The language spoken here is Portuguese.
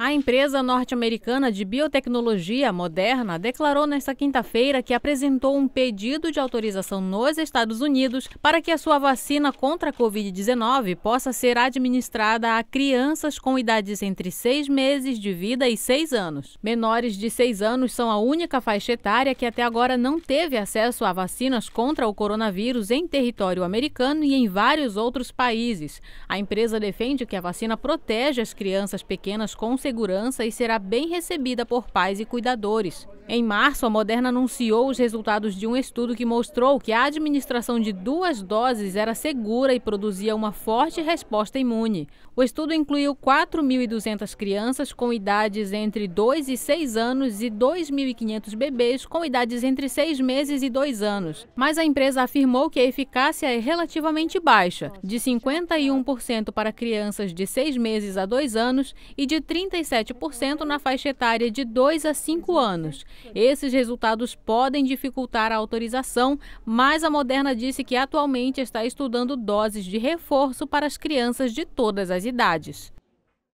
A empresa norte-americana de biotecnologia Moderna declarou nesta quinta-feira que apresentou um pedido de autorização nos Estados Unidos para que a sua vacina contra a Covid-19 possa ser administrada a crianças com idades entre seis meses de vida e seis anos. Menores de seis anos são a única faixa etária que até agora não teve acesso a vacinas contra o coronavírus em território americano e em vários outros países. A empresa defende que a vacina protege as crianças pequenas com segurança e será bem recebida por pais e cuidadores. Em março, a Moderna anunciou os resultados de um estudo que mostrou que a administração de duas doses era segura e produzia uma forte resposta imune. O estudo incluiu 4.200 crianças com idades entre 2 e 6 anos e 2.500 bebês com idades entre 6 meses e 2 anos. Mas a empresa afirmou que a eficácia é relativamente baixa, de 51% para crianças de 6 meses a 2 anos e de 37% na faixa etária de 2 a 5 anos esses resultados podem dificultar a autorização, mas a Moderna disse que atualmente está estudando doses de reforço para as crianças de todas as idades.